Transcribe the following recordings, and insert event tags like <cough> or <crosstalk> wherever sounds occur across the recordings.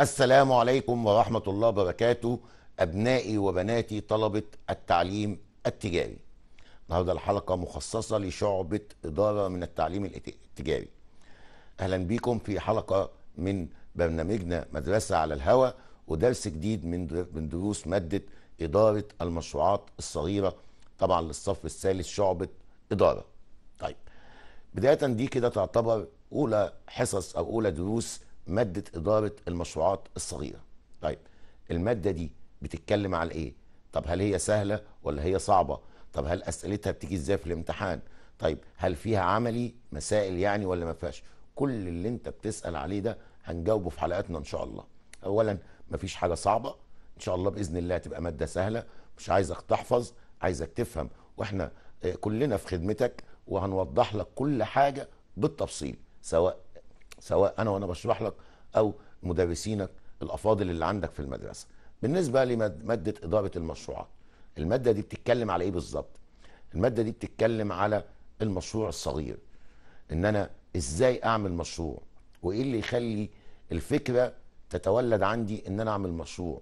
السلام عليكم ورحمة الله وبركاته أبنائي وبناتي طلبة التعليم التجاري النهاردة الحلقة مخصصة لشعبة إدارة من التعليم التجاري أهلا بكم في حلقة من برنامجنا مدرسة على الهوى ودرس جديد من دروس مادة إدارة المشروعات الصغيرة طبعا للصف الثالث شعبة إدارة طيب بداية دي كده تعتبر أولى حصص أو أولى دروس ماده اداره المشروعات الصغيره طيب الماده دي بتتكلم على ايه طب هل هي سهله ولا هي صعبه طب هل اسئلتها بتيجي ازاي في الامتحان طيب هل فيها عملي مسائل يعني ولا ما فيهاش كل اللي انت بتسال عليه ده هنجاوبه في حلقاتنا ان شاء الله اولا مفيش حاجه صعبه ان شاء الله باذن الله تبقى ماده سهله مش عايزك تحفظ عايزك تفهم واحنا آه، كلنا في خدمتك وهنوضح لك كل حاجه بالتفصيل سواء سواء انا وانا بشرح لك او مدرسينك الافاضل اللي عندك في المدرسه بالنسبه لماده اداره المشروعات الماده دي بتتكلم على ايه بالظبط الماده دي بتتكلم على المشروع الصغير ان انا ازاي اعمل مشروع وايه اللي يخلي الفكره تتولد عندي ان انا اعمل مشروع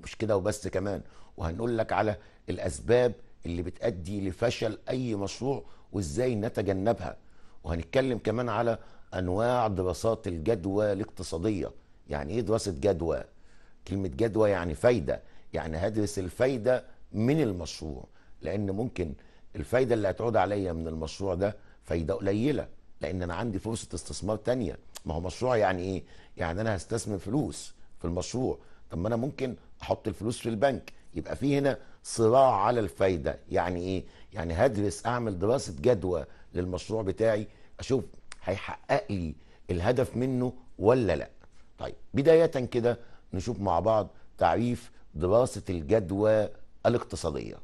مش كده وبس كمان وهنقول لك على الاسباب اللي بتؤدي لفشل اي مشروع وازاي نتجنبها وهنتكلم كمان على انواع دراسات الجدوى الاقتصاديه يعني ايه دراسه جدوى كلمه جدوى يعني فايده يعني هدرس الفايده من المشروع لان ممكن الفايده اللي هتعود عليا من المشروع ده فايده قليله لان انا عندي فرصه استثمار تانية ما هو مشروع يعني ايه يعني انا هستثمر فلوس في المشروع طب ما انا ممكن احط الفلوس في البنك يبقى في هنا صراع على الفايده يعني ايه يعني هدرس اعمل دراسه جدوى للمشروع بتاعي اشوف هيحقق لي الهدف منه ولا لا طيب بداية كده نشوف مع بعض تعريف دراسة الجدوى الاقتصادية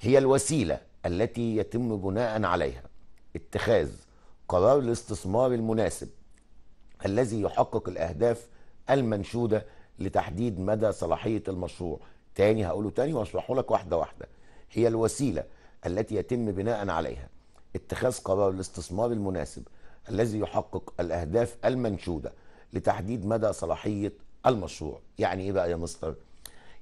هي الوسيلة التي يتم بناء عليها اتخاذ قرار الاستثمار المناسب الذي يحقق الأهداف المنشودة لتحديد مدى صلاحية المشروع تاني هقوله تاني واشرحه لك واحدة واحدة هي الوسيلة التي يتم بناء عليها اتخاذ قرار الاستثمار المناسب الذي يحقق الاهداف المنشوده لتحديد مدى صلاحيه المشروع يعني ايه بقى يا مستر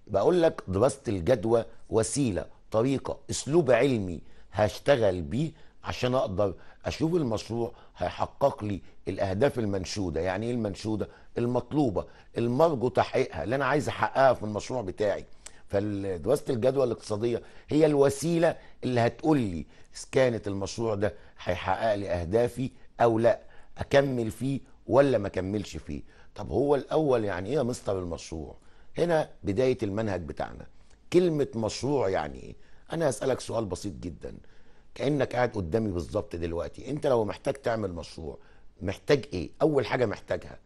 بقول لك دراسه الجدوى وسيله طريقه اسلوب علمي هشتغل بيه عشان اقدر اشوف المشروع هيحقق لي الاهداف المنشوده يعني ايه المنشوده المطلوبه المرجو تحقيقها اللي انا عايز احققها في المشروع بتاعي فدراسه الجدوى الاقتصاديه هي الوسيله اللي هتقول لي اذا كانت المشروع ده هيحقق لي اهدافي او لا اكمل فيه ولا ما اكملش فيه طب هو الاول يعني ايه يا مستر المشروع هنا بدايه المنهج بتاعنا كلمه مشروع يعني ايه انا هسالك سؤال بسيط جدا كانك قاعد قدامي بالظبط دلوقتي انت لو محتاج تعمل مشروع محتاج ايه اول حاجه محتاجها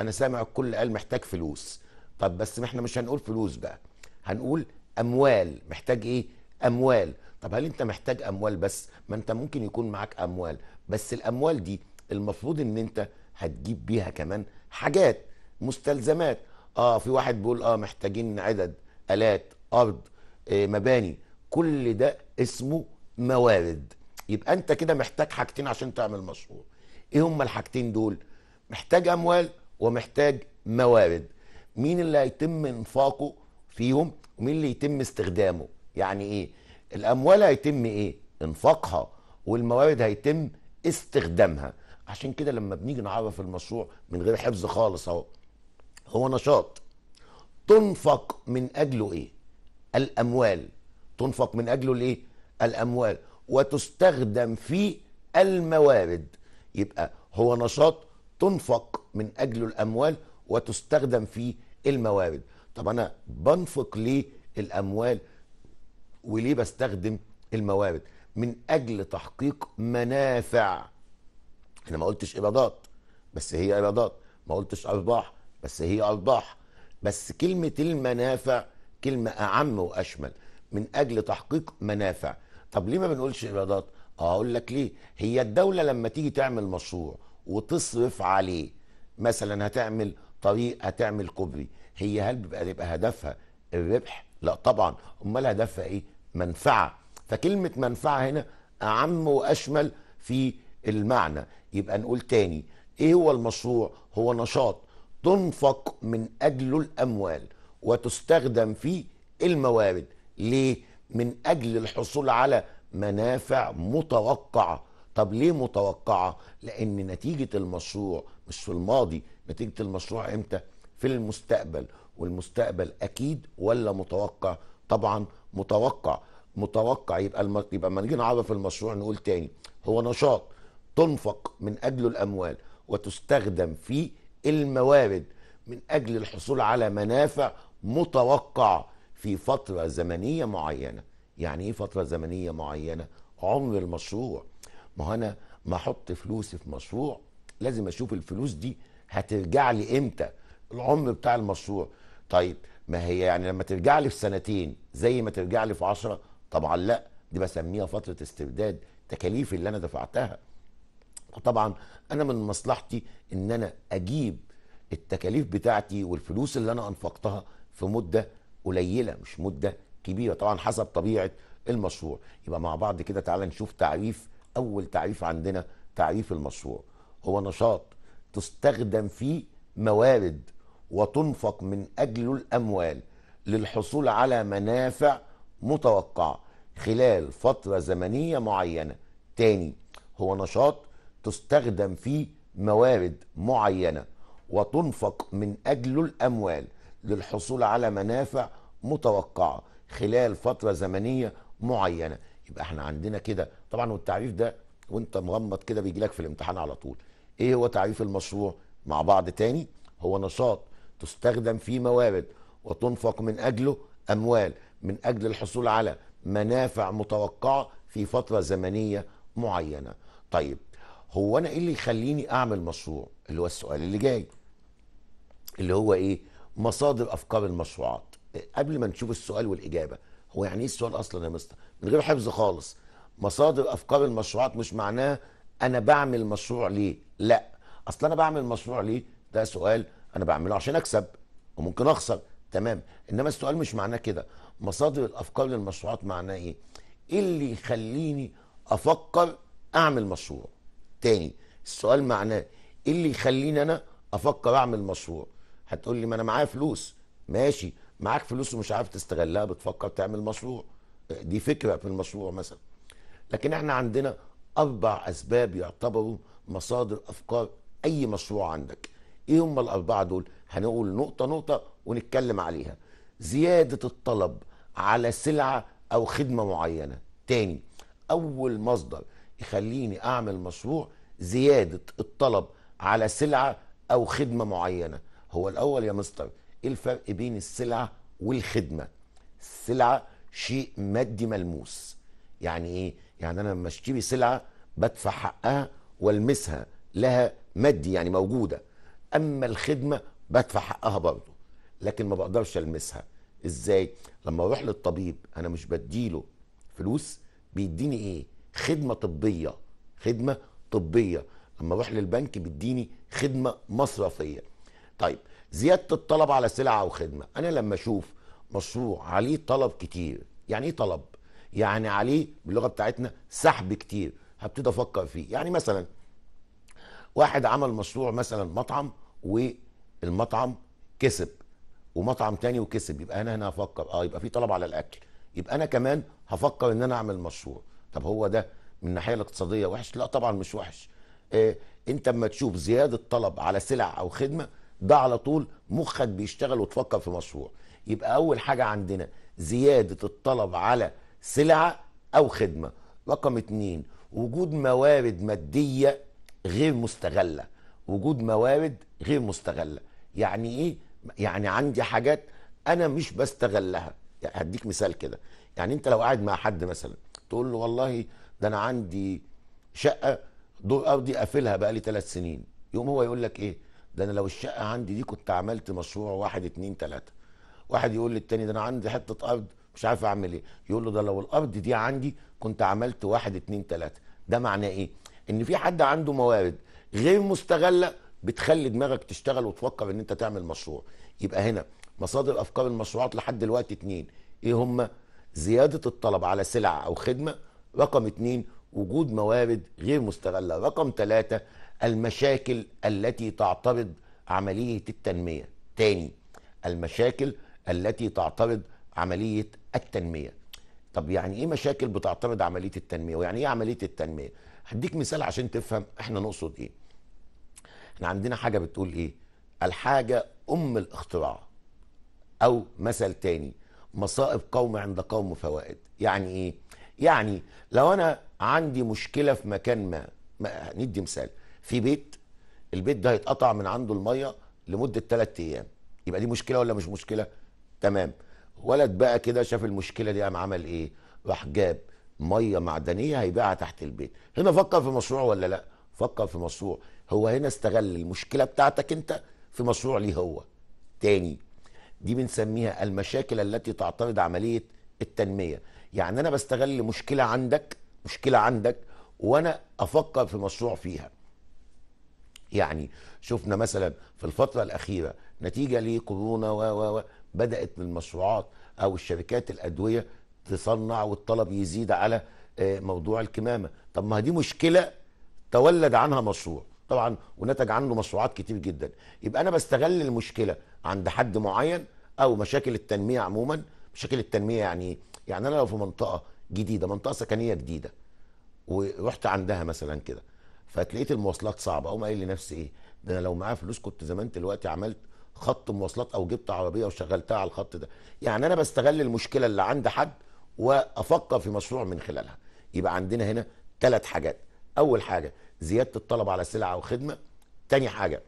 انا سامع الكل قال محتاج فلوس طب بس ما احنا مش هنقول فلوس بقى هنقول اموال محتاج ايه اموال طب هل انت محتاج اموال بس ما انت ممكن يكون معاك اموال بس الاموال دي المفروض ان انت هتجيب بيها كمان حاجات مستلزمات اه في واحد بيقول اه محتاجين عدد الات ارض آه مباني كل ده اسمه موارد يبقى انت كده محتاج حاجتين عشان تعمل مشروع ايه هما الحاجتين دول محتاج اموال ومحتاج موارد مين اللي هيتم انفاقه فيهم ومين اللي يتم استخدامه يعني ايه الاموال هيتم ايه انفاقها والموارد هيتم استخدامها عشان كده لما بنيجي نعرف المشروع من غير حفظ خالص اهو هو نشاط تنفق من اجله ايه الاموال تنفق من اجله الايه الاموال وتستخدم في الموارد يبقى هو نشاط تنفق من اجله الاموال وتستخدم في الموارد طب انا بنفق ليه الاموال وليه بستخدم الموارد من اجل تحقيق منافع انا ما قلتش ايرادات بس هي ايرادات ما قلتش ارباح بس هي ارباح بس كلمه المنافع كلمه اعم واشمل من اجل تحقيق منافع طب ليه ما بنقولش ايرادات اقول لك ليه هي الدوله لما تيجي تعمل مشروع وتصرف عليه مثلا هتعمل طريق هتعمل كوبري هي هل بيبقى تبقى هدفها الربح؟ لا طبعا امال هدفها ايه؟ منفعه فكلمه منفعه هنا اعم واشمل في المعنى يبقى نقول تاني ايه هو المشروع؟ هو نشاط تنفق من اجله الاموال وتستخدم فيه الموارد ليه؟ من اجل الحصول على منافع متوقعه طب ليه متوقعه؟ لان نتيجه المشروع مش في الماضي نتيجه المشروع امتى؟ في المستقبل والمستقبل اكيد ولا متوقع طبعا متوقع متوقع يبقى الم... يبقى لما نيجي نعرف المشروع نقول تاني هو نشاط تنفق من اجله الاموال وتستخدم في الموارد من اجل الحصول على منافع متوقع في فتره زمنيه معينه يعني ايه فتره زمنيه معينه عمر المشروع ما انا ما احط فلوسي في مشروع لازم اشوف الفلوس دي هترجع لي امتى العمر بتاع المشروع طيب ما هي يعني لما ترجع لي في سنتين زي ما ترجع لي في 10 طبعا لا دي بسميها فتره استرداد تكاليف اللي انا دفعتها وطبعا انا من مصلحتي ان انا اجيب التكاليف بتاعتي والفلوس اللي انا انفقتها في مده قليله مش مده كبيره طبعا حسب طبيعه المشروع يبقى مع بعض كده تعالى نشوف تعريف اول تعريف عندنا تعريف المشروع هو نشاط تستخدم فيه موارد وتنفق من أجله الأموال للحصول على منافع متوقعة خلال فترة زمنية معينة تاني هو نشاط تستخدم فيه موارد معينة وتنفق من أجله الأموال للحصول على منافع متوقعة خلال فترة زمنية معينة يبقى احنا عندنا كده طبعا والتعريف ده وانت مغمض كده بيجي لك في الامتحان على طول ايه هو تعريف المشروع مع بعض تاني هو نشاط تستخدم في موارد وتنفق من أجله أموال من أجل الحصول على منافع متوقعة في فترة زمنية معينة طيب هو أنا إيه اللي يخليني أعمل مشروع اللي هو السؤال اللي جاي اللي هو إيه مصادر أفكار المشروعات قبل ما نشوف السؤال والإجابة هو يعني إيه السؤال أصلا يا مستر من غير حفظ خالص مصادر أفكار المشروعات مش معناه أنا بعمل مشروع ليه لا أصل أنا بعمل مشروع ليه ده سؤال انا بعمله عشان اكسب وممكن اخسر تمام انما السؤال مش معناه كده مصادر الافكار للمشروعات معناه ايه ايه اللي يخليني افكر اعمل مشروع تاني السؤال معناه ايه اللي يخليني انا افكر اعمل مشروع هتقول لي ما انا معايا فلوس ماشي معاك فلوس ومش عارف تستغلها بتفكر تعمل مشروع دي فكره في المشروع مثلا لكن احنا عندنا اربع اسباب يعتبروا مصادر افكار اي مشروع عندك ايه هم الاربعه دول هنقول نقطه نقطه ونتكلم عليها زياده الطلب على سلعه او خدمه معينه تاني اول مصدر يخليني اعمل مشروع زياده الطلب على سلعه او خدمه معينه هو الاول يا مستر ايه الفرق بين السلعه والخدمه السلعه شيء مادي ملموس يعني ايه يعني انا لما اشتري سلعه بدفع حقها والمسها لها مادي يعني موجوده اما الخدمه بدفع حقها برضه لكن ما بقدرش المسها ازاي لما اروح للطبيب انا مش بديله فلوس بيديني ايه خدمه طبيه خدمه طبيه لما اروح للبنك بيديني خدمه مصرفيه طيب زياده الطلب على سلعه او خدمه انا لما اشوف مشروع عليه طلب كتير يعني ايه طلب يعني عليه باللغه بتاعتنا سحب كتير هبتدي افكر فيه يعني مثلا واحد عمل مشروع مثلا مطعم والمطعم كسب ومطعم تاني وكسب يبقى انا هنا هفكر اه يبقى في طلب على الاكل يبقى انا كمان هفكر ان انا اعمل مشروع طب هو ده من الناحيه الاقتصاديه وحش لا طبعا مش وحش آه انت اما تشوف زياده طلب على سلع او خدمه ده على طول مخك بيشتغل وتفكر في مشروع يبقى اول حاجه عندنا زياده الطلب على سلعه او خدمه رقم اتنين وجود موارد ماديه غير مستغله وجود موارد غير مستغله يعني ايه يعني عندي حاجات انا مش بستغلها يعني هديك مثال كده يعني انت لو قاعد مع حد مثلا تقول له والله ده انا عندي شقه دور ارضي قافلها بقى لي ثلاث سنين يقوم هو يقول لك ايه ده انا لو الشقه عندي دي كنت عملت مشروع واحد اتنين تلاته واحد يقول للتاني ده انا عندي حته ارض مش عارف اعمل ايه يقول له ده لو الارض دي عندي كنت عملت واحد اتنين تلاته ده معناه ايه ان في حد عنده موارد غير مستغله بتخلي دماغك تشتغل وتفكر ان انت تعمل مشروع يبقى هنا مصادر افكار المشروعات لحد دلوقتي اتنين ايه هم زياده الطلب على سلع او خدمه رقم اتنين وجود موارد غير مستغله رقم ثلاثة المشاكل التي تعترض عمليه التنميه تاني المشاكل التي تعترض عمليه التنميه طب يعني ايه مشاكل بتعترض عمليه التنميه ويعني ايه عمليه التنميه هديك مثال عشان تفهم احنا نقصد ايه احنا عندنا حاجه بتقول ايه الحاجه ام الاختراع او مثل تاني مصائب قوم عند قوم فوائد يعني ايه يعني لو انا عندي مشكله في مكان ما, ما ندي مثال في بيت البيت ده هيتقطع من عنده الميه لمده 3 ايام يبقى دي مشكله ولا مش مشكله تمام ولد بقى كده شاف المشكله دي قام عمل ايه راح جاب ميه معدنيه هيبيعها تحت البيت هنا فكر في مشروع ولا لا فكر في مشروع هو هنا استغل المشكله بتاعتك انت في مشروع ليه هو تاني دي بنسميها المشاكل التي تعترض عمليه التنميه يعني انا بستغل مشكله عندك مشكله عندك وانا افكر في مشروع فيها يعني شفنا مثلا في الفتره الاخيره نتيجه لكورونا و و و بدات المشروعات او الشركات الادويه تصنع والطلب يزيد على آه، موضوع الكمامه طب ما دي مشكله تولد عنها مشروع طبعا ونتج عنه مشروعات كتير جدا يبقى انا بستغل المشكله عند حد معين او مشاكل التنميه عموما مشاكل التنميه يعني يعني انا لو في منطقه جديده منطقه سكنيه جديده ورحت عندها مثلا كده فتلاقيت المواصلات صعبه اقوم قايل لنفسي ايه ده انا لو معايا فلوس كنت زمان دلوقتي عملت خط مواصلات او جبت عربيه وشغلتها على الخط ده يعني انا بستغل المشكله اللي عند حد وافكر في مشروع من خلالها يبقى عندنا هنا ثلاث حاجات اول حاجه زياده الطلب على سلعه وخدمه تاني حاجه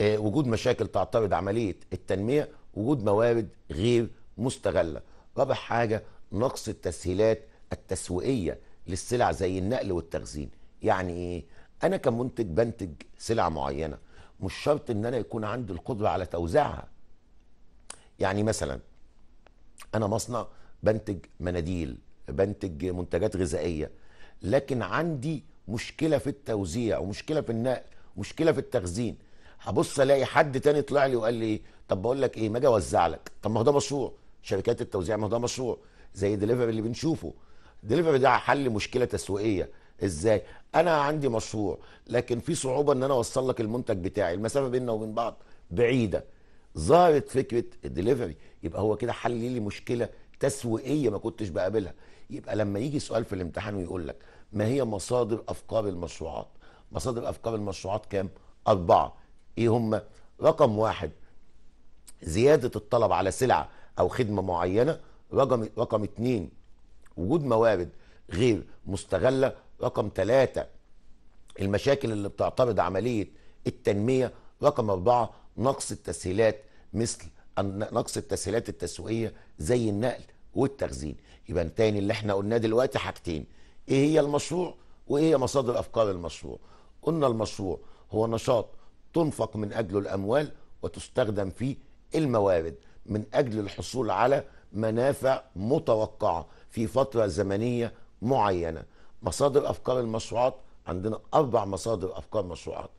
آه، وجود مشاكل تعترض عمليه التنميه وجود موارد غير مستغله رابع حاجه نقص التسهيلات التسويقيه للسلع زي النقل والتخزين يعني ايه انا كمنتج بنتج سلع معينه مش شرط ان انا يكون عندي القدره على توزيعها يعني مثلا انا مصنع بنتج مناديل بنتج منتجات غذائيه لكن عندي مشكله في التوزيع ومشكله في النقل مشكله في التخزين هبص الاقي حد تاني طلع لي وقال لي طب بقول لك ايه ما اجي اوزع لك طب ما هو ده مشروع شركات التوزيع ما هو ده مشروع زي ديليفري اللي بنشوفه ديليفري ده حل مشكله تسويقيه ازاي انا عندي مشروع لكن في صعوبه ان انا اوصل لك المنتج بتاعي المسافه بيننا وبين بعض بعيده ظهرت فكره الدليفري يبقى هو كده حل لي مشكله تسويقيه ما كنتش بقابلها يبقى لما يجي سؤال في الامتحان ويقول لك ما هي مصادر افكار المشروعات مصادر افكار المشروعات كام اربعه ايه هم رقم واحد زياده الطلب على سلعه او خدمه معينه رقم رقم اتنين وجود موارد غير مستغله رقم ثلاثه المشاكل اللي بتعترض عمليه التنميه رقم اربعه نقص التسهيلات مثل نقص التسهيلات التسويقيه زي النقل والتخزين يبقى تاني اللي احنا قلناه دلوقتي حاجتين ايه هي المشروع وايه هي مصادر افكار المشروع قلنا المشروع هو نشاط تنفق من اجله الاموال وتستخدم فيه الموارد من اجل الحصول على منافع متوقعه في فتره زمنيه معينه مصادر افكار المشروعات عندنا اربع مصادر افكار مشروعات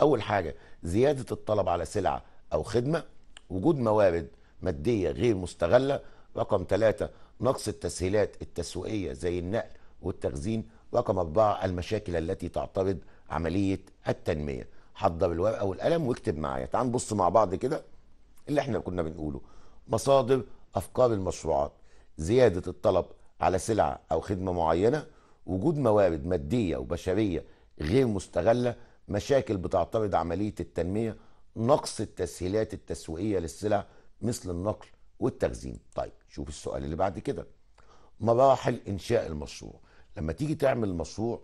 اول حاجه زياده الطلب على سلعه او خدمه وجود موارد ماديه غير مستغله رقم ثلاثة نقص التسهيلات التسويقيه زي النقل والتخزين رقم أربعة المشاكل التي تعترض عملية التنمية حضر الورقة والقلم واكتب معايا تعال نبص مع بعض كده اللي احنا كنا بنقوله مصادر أفكار المشروعات زيادة الطلب على سلعة أو خدمة معينة وجود موارد مادية وبشرية غير مستغلة مشاكل بتعترض عملية التنمية نقص التسهيلات التسويقية للسلع مثل النقل والتخزين طيب شوف السؤال اللي بعد كده مراحل إنشاء المشروع لما تيجي تعمل مشروع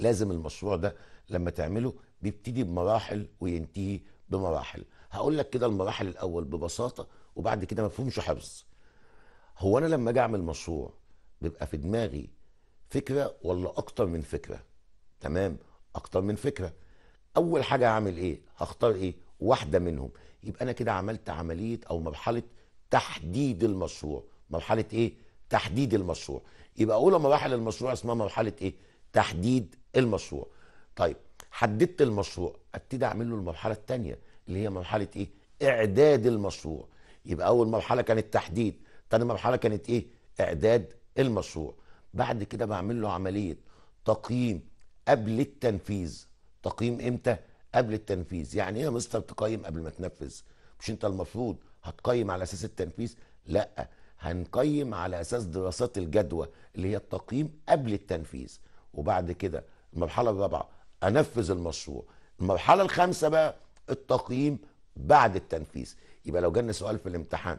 لازم المشروع ده لما تعمله بيبتدي بمراحل وينتهي بمراحل هقول لك كده المراحل الاول ببساطه وبعد كده ما فيهمش حفظ هو انا لما اجي اعمل مشروع بيبقى في دماغي فكره ولا اكتر من فكره تمام اكتر من فكره اول حاجه هعمل ايه هختار ايه واحده منهم يبقى انا كده عملت عمليه او مرحله تحديد المشروع مرحله ايه تحديد المشروع يبقى اولى مراحل المشروع اسمها مرحله ايه تحديد المشروع طيب حددت المشروع ابتدي اعمل له المرحله الثانيه اللي هي مرحله ايه اعداد المشروع يبقى اول مرحله كانت تحديد ثاني مرحله كانت ايه اعداد المشروع بعد كده بعمل له عمليه تقييم قبل التنفيذ تقييم امتى قبل التنفيذ يعني ايه يا مستر تقيم قبل ما تنفذ مش انت المفروض هتقيم على اساس التنفيذ لا هنقيم على اساس دراسات الجدوى اللي هي التقييم قبل التنفيذ وبعد كده المرحله الرابعه انفذ المشروع المرحله الخامسه بقى التقييم بعد التنفيذ يبقى لو جالنا سؤال في الامتحان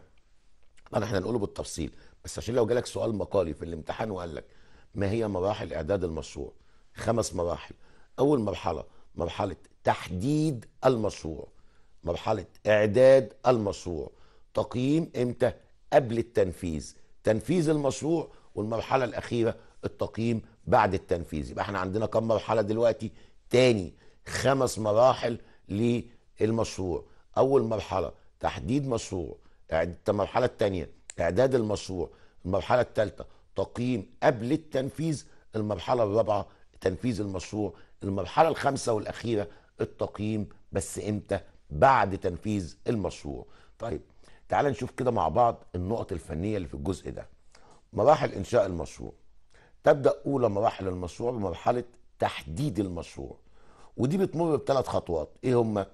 طبعا احنا هنقوله بالتفصيل بس عشان لو جالك سؤال مقالي في الامتحان وقال لك ما هي مراحل اعداد المشروع خمس مراحل اول مرحله مرحله تحديد المشروع مرحله اعداد المشروع تقييم امتى قبل التنفيذ تنفيذ المشروع والمرحله الاخيره التقييم بعد التنفيذ يبقى احنا عندنا كم مرحله دلوقتي تاني خمس مراحل للمشروع اول مرحله تحديد مشروع المرحله الثانيه اعداد المشروع المرحله الثالثه تقييم قبل التنفيذ المرحله الرابعه تنفيذ المشروع المرحله الخامسه والاخيره التقييم بس امتى بعد تنفيذ المشروع طيب تعال نشوف كده مع بعض النقط الفنية اللي في الجزء ده مراحل إنشاء المشروع تبدأ أولى مراحل المشروع بمرحلة تحديد المشروع ودي بتمر بثلاث خطوات إيه هما؟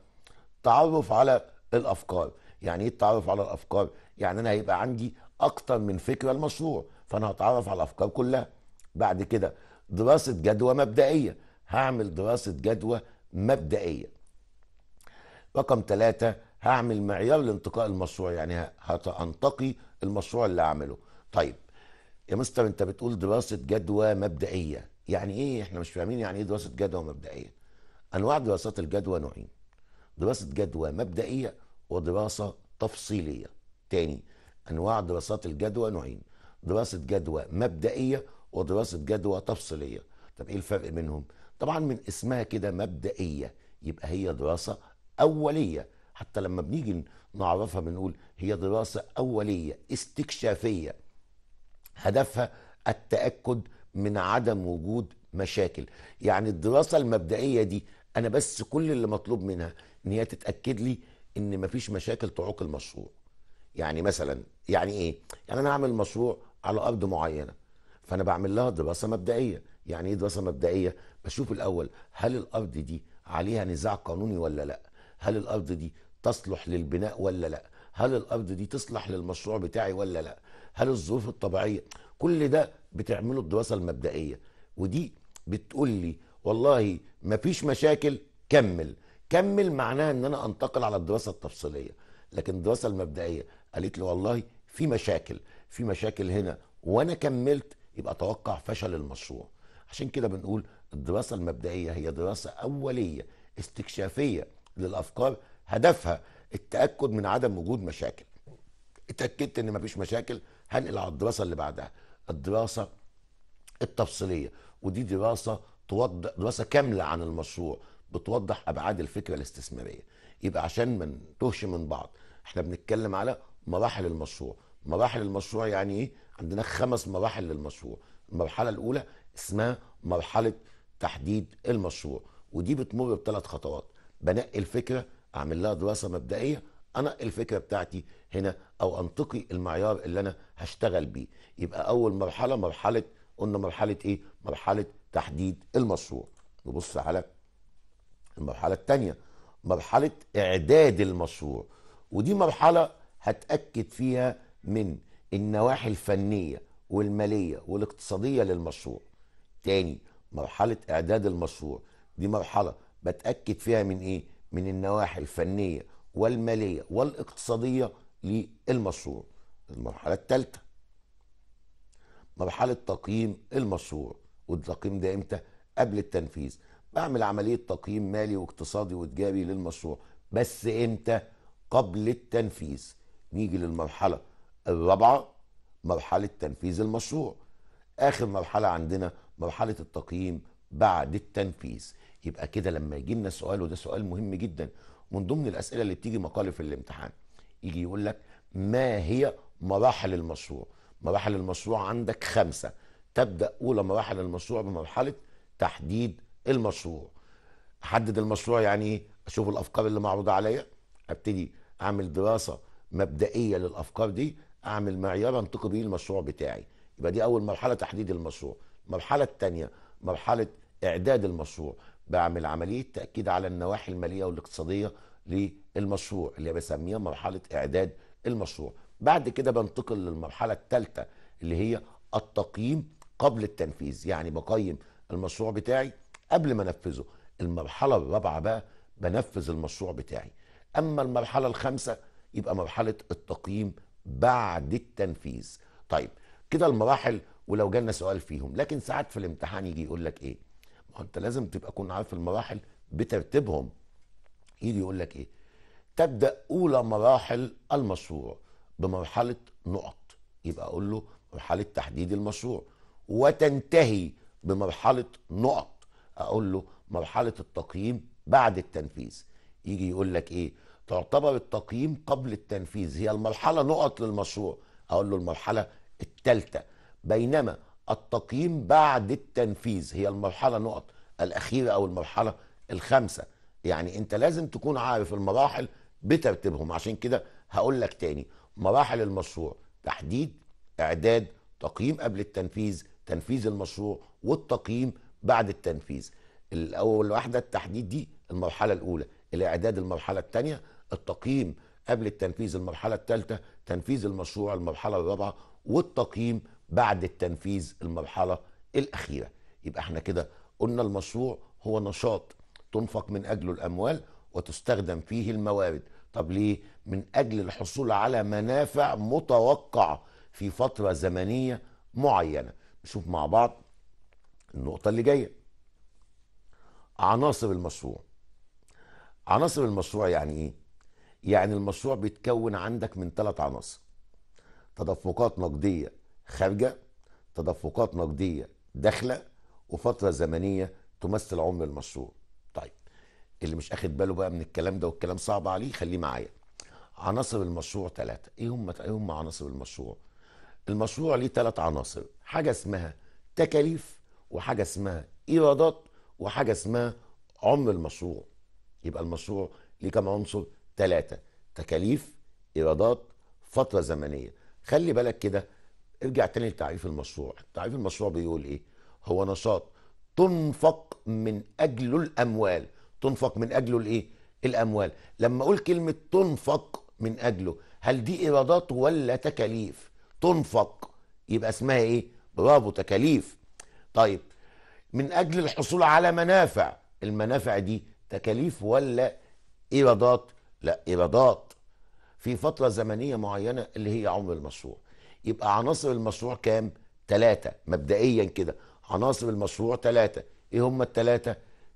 تعرف على الأفكار يعني إيه التعرف على الأفكار يعني أنا هيبقى عندي أكتر من فكرة المشروع فأنا هتعرف على الأفكار كلها بعد كده دراسة جدوى مبدئية هعمل دراسة جدوى مبدئية رقم ثلاثة هعمل معيار لانتقاء المشروع يعني هتنتقي المشروع اللي اعمله طيب يا مستر انت بتقول دراسه جدوى مبدئيه يعني ايه احنا مش فاهمين يعني ايه دراسه جدوى مبدئيه انواع دراسات الجدوى نوعين دراسه جدوى مبدئيه ودراسه تفصيليه تاني انواع دراسات الجدوى نوعين دراسه جدوى مبدئيه ودراسه جدوى تفصيليه طب ايه الفرق بينهم طبعا من اسمها كده مبدئيه يبقى هي دراسه اوليه حتى لما بنيجي نعرفها بنقول هي دراسة أولية استكشافية هدفها التأكد من عدم وجود مشاكل يعني الدراسة المبدئية دي أنا بس كل اللي مطلوب منها إن هي تتأكد لي إن مفيش مشاكل تعوق المشروع يعني مثلا يعني إيه؟ يعني أنا هعمل مشروع على أرض معينة فأنا بعمل لها دراسة مبدئية يعني إيه دراسة مبدئية؟ بشوف الأول هل الأرض دي عليها نزاع قانوني ولا لأ؟ هل الأرض دي تصلح للبناء ولا لا هل الارض دي تصلح للمشروع بتاعي ولا لا هل الظروف الطبيعيه كل ده بتعمله الدراسه المبدئيه ودي بتقول لي والله ما فيش مشاكل كمل كمل معناها ان انا انتقل على الدراسه التفصيليه لكن الدراسه المبدئيه قالت لي والله في مشاكل في مشاكل هنا وانا كملت يبقى توقع فشل المشروع عشان كده بنقول الدراسه المبدئيه هي دراسه اوليه استكشافيه للافكار هدفها التاكد من عدم وجود مشاكل اتاكدت ان مفيش مشاكل هنقل على الدراسه اللي بعدها الدراسه التفصيليه ودي دراسه توضح دراسه كامله عن المشروع بتوضح ابعاد الفكره الاستثماريه يبقى عشان ما نتوهش من بعض احنا بنتكلم على مراحل المشروع مراحل المشروع يعني ايه عندنا خمس مراحل للمشروع المرحله الاولى اسمها مرحله تحديد المشروع ودي بتمر بثلاث خطوات بنقي الفكره اعمل لها دراسه مبدئيه انا الفكره بتاعتي هنا او انتقي المعيار اللي انا هشتغل بيه يبقى اول مرحله مرحله قلنا مرحله ايه مرحله تحديد المشروع نبص على المرحله الثانيه مرحله اعداد المشروع ودي مرحله هتاكد فيها من النواحي الفنيه والماليه والاقتصاديه للمشروع تاني مرحله اعداد المشروع دي مرحله بتاكد فيها من ايه من النواحي الفنية والمالية والاقتصادية للمشروع المرحلة الثالثة مرحلة تقييم المشروع والتقييم ده امتى؟ قبل التنفيذ بعمل عملية تقييم مالي واقتصادي وتجاري للمشروع بس امتى؟ قبل التنفيذ نيجي للمرحلة الرابعة مرحلة تنفيذ المشروع آخر مرحلة عندنا مرحلة التقييم بعد التنفيذ يبقى كده لما يجي لنا سؤال وده سؤال مهم جدا من ضمن الاسئله اللي بتيجي مقالي في الامتحان يجي يقول لك ما هي مراحل المشروع مراحل المشروع عندك خمسه تبدا اولى مراحل المشروع بمرحله تحديد المشروع احدد المشروع يعني ايه اشوف الافكار اللي معروضه عليا ابتدي اعمل دراسه مبدئيه للافكار دي اعمل معيار انتقي بيه المشروع بتاعي يبقى دي اول مرحله تحديد المشروع المرحله الثانيه مرحله اعداد المشروع بعمل عملية تأكيد على النواحي المالية والاقتصادية للمشروع اللي بسميها مرحلة إعداد المشروع بعد كده بنتقل للمرحلة الثالثة اللي هي التقييم قبل التنفيذ يعني بقيم المشروع بتاعي قبل ما انفذه المرحله الرابعه بقى بنفذ المشروع بتاعي اما المرحله الخامسه يبقى مرحله التقييم بعد التنفيذ طيب كده المراحل ولو جالنا سؤال فيهم لكن ساعات في الامتحان يجي يقول لك ايه وانت لازم تبقى كون عارف المراحل بترتيبهم يجي يقول لك ايه تبدا اولى مراحل المشروع بمرحله نقط يبقى اقول له مرحله تحديد المشروع وتنتهي بمرحله نقط اقول له مرحله التقييم بعد التنفيذ يجي يقول لك ايه تعتبر التقييم قبل التنفيذ هي المرحله نقط للمشروع اقول له المرحله الثالثه بينما التقييم بعد التنفيذ هي المرحله نقط الاخيره او المرحله الخامسه يعني انت لازم تكون عارف المراحل بترتيبهم عشان كده هقول لك تاني مراحل المشروع تحديد اعداد تقييم قبل التنفيذ تنفيذ المشروع والتقييم بعد التنفيذ الاول واحده التحديد دي المرحله الاولى الاعداد المرحله الثانيه التقييم قبل التنفيذ المرحله الثالثه تنفيذ المشروع المرحله الرابعه والتقييم بعد التنفيذ المرحله الاخيره يبقى احنا كده قلنا المشروع هو نشاط تنفق من اجله الاموال وتستخدم فيه الموارد طب ليه من اجل الحصول على منافع متوقعه في فتره زمنيه معينه نشوف مع بعض النقطه اللي جايه عناصر المشروع عناصر المشروع يعني ايه يعني المشروع بيتكون عندك من ثلاث عناصر تدفقات نقديه خارجه تدفقات نقديه داخله وفتره زمنيه تمثل عمر المشروع طيب اللي مش اخد باله بقى من الكلام ده والكلام صعب عليه خليه معايا عناصر المشروع ثلاثه ايه هم ايه هم عناصر المشروع المشروع ليه ثلاث عناصر حاجه اسمها تكاليف وحاجه اسمها ايرادات وحاجه اسمها عمر المشروع يبقى المشروع ليه كم عنصر ثلاثه تكاليف ايرادات فتره زمنيه خلي بالك كده ارجع تاني لتعريف المشروع تعريف المشروع بيقول ايه هو نشاط تنفق من اجله الاموال تنفق من اجله الايه الاموال لما اقول كلمه تنفق من اجله هل دي ايرادات ولا تكاليف تنفق يبقى اسمها ايه برافو تكاليف طيب من اجل الحصول على منافع المنافع دي تكاليف ولا ايرادات لا ايرادات في فتره زمنيه معينه اللي هي عمر المشروع يبقى عناصر المشروع كام؟ ثلاثة مبدئيا كده عناصر المشروع ثلاثة ايه هم الثلاثة؟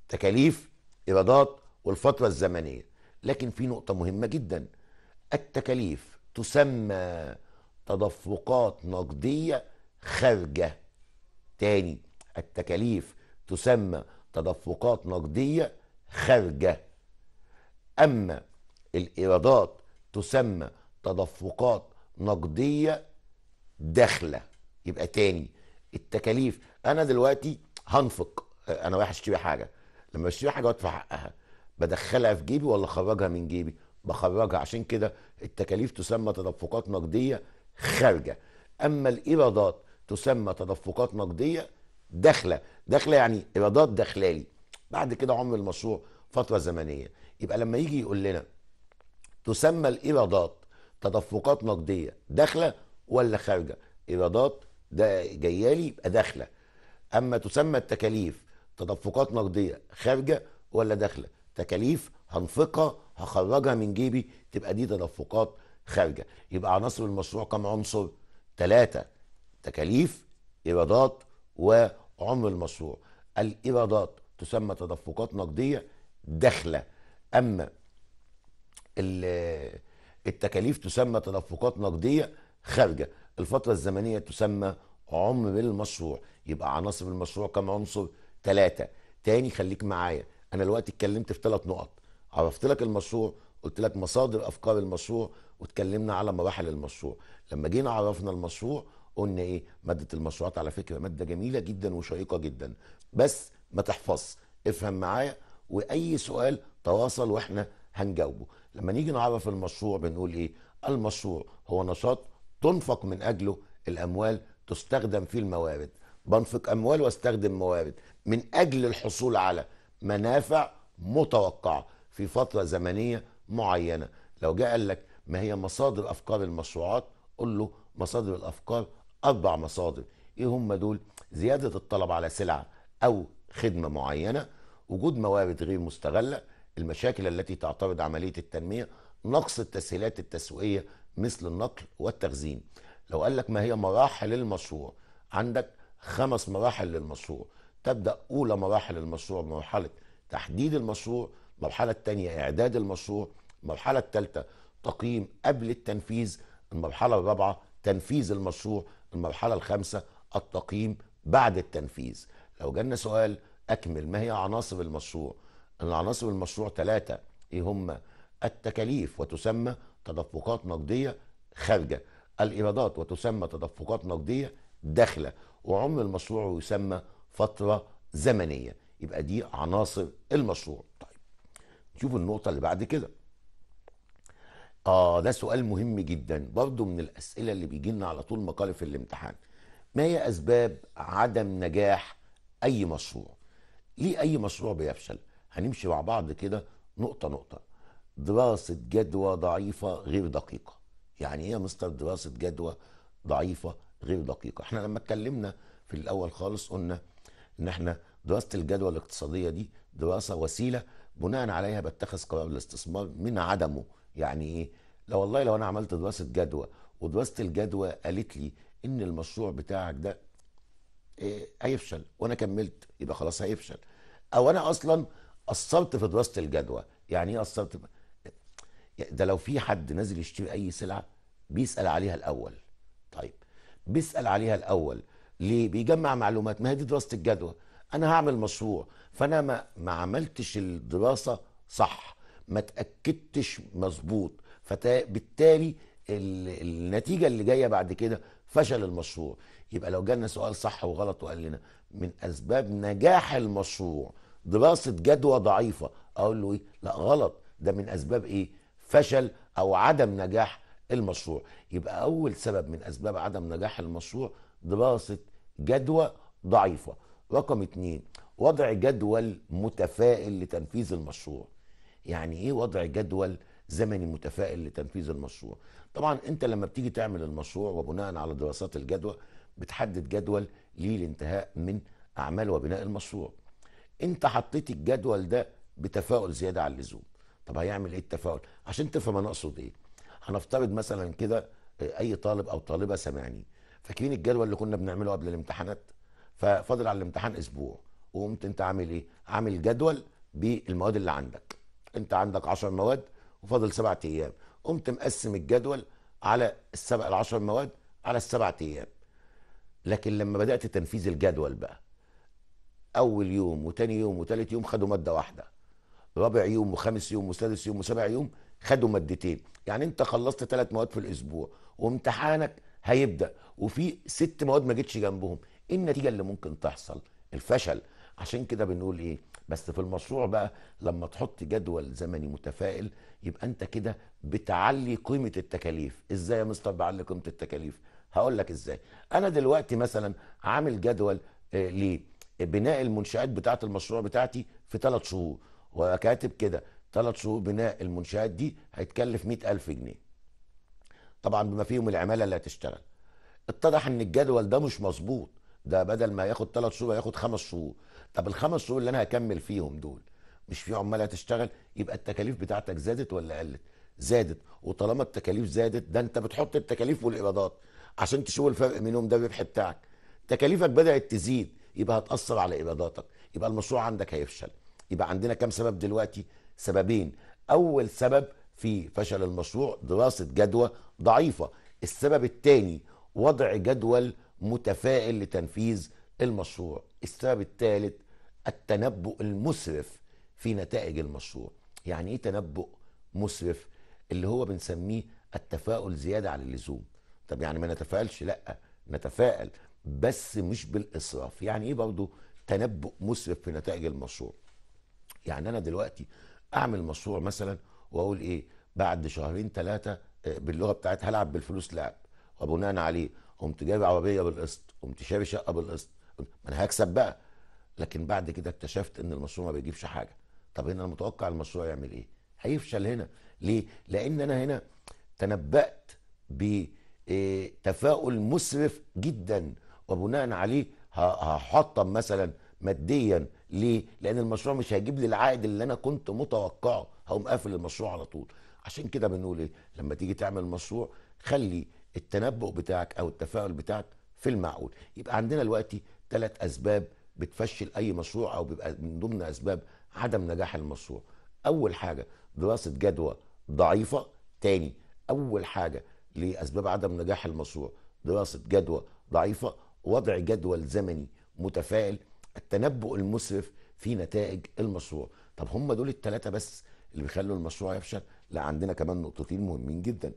تكاليف ايرادات والفترة الزمنية لكن في نقطة مهمة جدا التكاليف تسمى تدفقات نقدية خارجة تاني التكاليف تسمى تدفقات نقدية خارجة أما الإيرادات تسمى تدفقات نقدية داخله يبقى تاني التكاليف انا دلوقتي هنفق انا رايح اشتري حاجه لما اشتري حاجه وادفع حقها بدخلها في جيبي ولا اخرجها من جيبي بخرجها عشان كده التكاليف تسمى تدفقات نقديه خارجه اما الايرادات تسمى تدفقات نقديه داخله داخله يعني ايرادات داخلالي بعد كده عمر المشروع فتره زمنيه يبقى لما يجي يقول لنا تسمى الايرادات تدفقات نقديه داخله ولا خارجه ايرادات ده جايه لي يبقى داخله اما تسمى التكاليف تدفقات نقديه خارجه ولا داخله تكاليف هنفقها هخرجها من جيبي تبقى دي تدفقات خارجه يبقى عناصر المشروع كم عنصر ثلاثه تكاليف ايرادات وعمر المشروع الايرادات تسمى تدفقات نقديه داخله اما التكاليف تسمى تدفقات نقديه خارجه الفتره الزمنيه تسمى عمر المشروع يبقى عناصر المشروع كم عنصر ثلاثة تاني خليك معايا انا دلوقتي اتكلمت في ثلاث نقط عرفت لك المشروع قلت لك مصادر افكار المشروع واتكلمنا على مراحل المشروع لما جينا عرفنا المشروع قلنا ايه ماده المشروعات على فكره ماده جميله جدا وشيقه جدا بس ما تحفظ افهم معايا واي سؤال تواصل واحنا هنجاوبه لما نيجي نعرف المشروع بنقول ايه المشروع هو نشاط تنفق من اجله الاموال تستخدم في الموارد بنفق اموال واستخدم موارد من اجل الحصول على منافع متوقعه في فتره زمنيه معينه لو جاء قال لك ما هي مصادر افكار المشروعات قول له مصادر الافكار اربع مصادر ايه هم دول زياده الطلب على سلعه او خدمه معينه وجود موارد غير مستغله المشاكل التي تعترض عمليه التنميه نقص التسهيلات التسويقيه مثل النقل والتخزين لو قال لك ما هي مراحل المشروع عندك خمس مراحل للمشروع تبدا اولى مراحل المشروع مرحلة تحديد المشروع المرحله الثانيه اعداد المشروع المرحله الثالثه تقييم قبل التنفيذ المرحله الرابعه تنفيذ المشروع المرحله الخامسه التقييم بعد التنفيذ لو جالنا سؤال اكمل ما هي عناصر المشروع العناصر المشروع ثلاثه ايه هم التكاليف وتسمى تدفقات نقديه خارجه الايرادات وتسمى تدفقات نقديه داخله وعمر المشروع يسمى فتره زمنيه يبقى دي عناصر المشروع طيب نشوف النقطه اللي بعد كده اه ده سؤال مهم جدا برضو من الاسئله اللي بيجي لنا على طول مقال في الامتحان ما هي اسباب عدم نجاح اي مشروع ليه اي مشروع بيفشل هنمشي مع بعض كده نقطه نقطه دراسة جدوى ضعيفة غير دقيقة يعني ايه يا مستر دراسة جدوى ضعيفة غير دقيقة احنا لما اتكلمنا في الاول خالص قلنا ان احنا دراسة الجدوى الاقتصادية دي دراسة وسيلة بناء عليها بتخذ قرار الاستثمار من عدمه يعني ايه لو والله لو انا عملت دراسة جدوى ودراسة الجدوى قالت لي ان المشروع بتاعك ده إيه هيفشل وانا كملت يبقى خلاص هيفشل او انا اصلا قصرت في دراسة الجدوى يعني ايه قصرت يعني ده لو في حد نازل يشتري اي سلعه بيسال عليها الاول طيب بيسال عليها الاول ليه بيجمع معلومات ما هي دي دراسه الجدوى انا هعمل مشروع فانا ما ما عملتش الدراسه صح ما اتاكدتش مظبوط فبالتالي النتيجه اللي جايه بعد كده فشل المشروع يبقى لو جالنا سؤال صح وغلط وقال لنا من اسباب نجاح المشروع دراسه جدوى ضعيفه اقول له ايه لا غلط ده من اسباب ايه فشل او عدم نجاح المشروع يبقى اول سبب من اسباب عدم نجاح المشروع دراسه جدوى ضعيفه رقم اتنين وضع جدول متفائل لتنفيذ المشروع يعني ايه وضع جدول زمني متفائل لتنفيذ المشروع طبعا انت لما بتيجي تعمل المشروع وبناء على دراسات الجدوى بتحدد جدول للانتهاء من اعمال وبناء المشروع انت حطيت الجدول ده بتفاؤل زياده عن اللزوم طب هيعمل ايه التفاعل عشان تفهم انا اقصد ايه هنفترض مثلا كده آه، اي طالب او طالبه سامعني فاكرين الجدول اللي كنا بنعمله قبل الامتحانات ففاضل على الامتحان اسبوع وقمت انت عامل ايه عامل جدول بالمواد اللي عندك انت عندك 10 مواد وفاضل سبعة ايام قمت مقسم الجدول على السبع ال10 مواد على السبعة ايام لكن لما بدات تنفيذ الجدول بقى اول يوم وتاني يوم وتالت يوم خدوا ماده واحده رابع يوم وخامس يوم وسادس يوم وسابع يوم خدوا مادتين يعني انت خلصت ثلاث مواد في الاسبوع وامتحانك هيبدا وفي ست مواد ما جتش جنبهم ايه النتيجه اللي ممكن تحصل الفشل عشان كده بنقول ايه بس في المشروع بقى لما تحط جدول زمني متفائل يبقى انت كده بتعلي قيمه التكاليف ازاي يا مستر بعلي قيمه التكاليف هقول لك ازاي انا دلوقتي مثلا عامل جدول آه، لبناء المنشات بتاعه المشروع بتاعتي في ثلاث شهور وكاتب كده ثلاث شهور بناء المنشآت دي هيتكلف 100000 جنيه طبعا بما فيهم العمالة اللي هتشتغل اتضح ان الجدول ده مش مظبوط ده بدل ما ياخد ثلاث شهور هياخد خمس شهور طب الخمس شهور اللي انا هكمل فيهم دول مش في عمال هتشتغل يبقى التكاليف بتاعتك زادت ولا قلت زادت وطالما التكاليف زادت ده انت بتحط التكاليف والايرادات عشان تشوف الفرق منهم ده الربح بتاعك تكاليفك بدات تزيد يبقى هتاثر على ايراداتك يبقى المشروع عندك هيفشل يبقى عندنا كم سبب دلوقتي سببين اول سبب في فشل المشروع دراسه جدوى ضعيفه السبب الثاني وضع جدول متفائل لتنفيذ المشروع السبب الثالث التنبؤ المسرف في نتائج المشروع يعني ايه تنبؤ مسرف اللي هو بنسميه التفاؤل زياده عن اللزوم طب يعني ما نتفائلش لا نتفائل بس مش بالاسراف يعني ايه برضه تنبؤ مسرف في نتائج المشروع يعني انا دلوقتي اعمل مشروع مثلا واقول ايه بعد شهرين ثلاثه آه، باللغه بتاعت هلعب بالفلوس لعب وبناء عليه قمت جايب عربيه بالقسط قمت شاري شقه بالقسط ما انا هكسب بقى لكن بعد كده اكتشفت ان المشروع ما بيجيبش حاجه طب هنا انا متوقع المشروع يعمل ايه هيفشل هنا ليه لان انا هنا تنبأت بتفاؤل آه، مسرف جدا وبناء عليه هحطم مثلا ماديا ليه؟ لان المشروع مش هيجيب لي العائد اللي انا كنت متوقعه هقوم قافل المشروع على طول عشان كده بنقول ايه؟ لما تيجي تعمل مشروع خلي التنبؤ بتاعك او التفاؤل بتاعك في المعقول يبقى عندنا دلوقتي ثلاث اسباب بتفشل اي مشروع او بيبقى من ضمن اسباب عدم نجاح المشروع اول حاجه دراسه جدوى ضعيفه تاني اول حاجه لاسباب عدم نجاح المشروع دراسه جدوى ضعيفه وضع جدول زمني متفائل التنبؤ المسرف في نتائج المشروع طب هم دول الثلاثه بس اللي بيخلوا المشروع يفشل لا عندنا كمان نقطتين مهمين جدا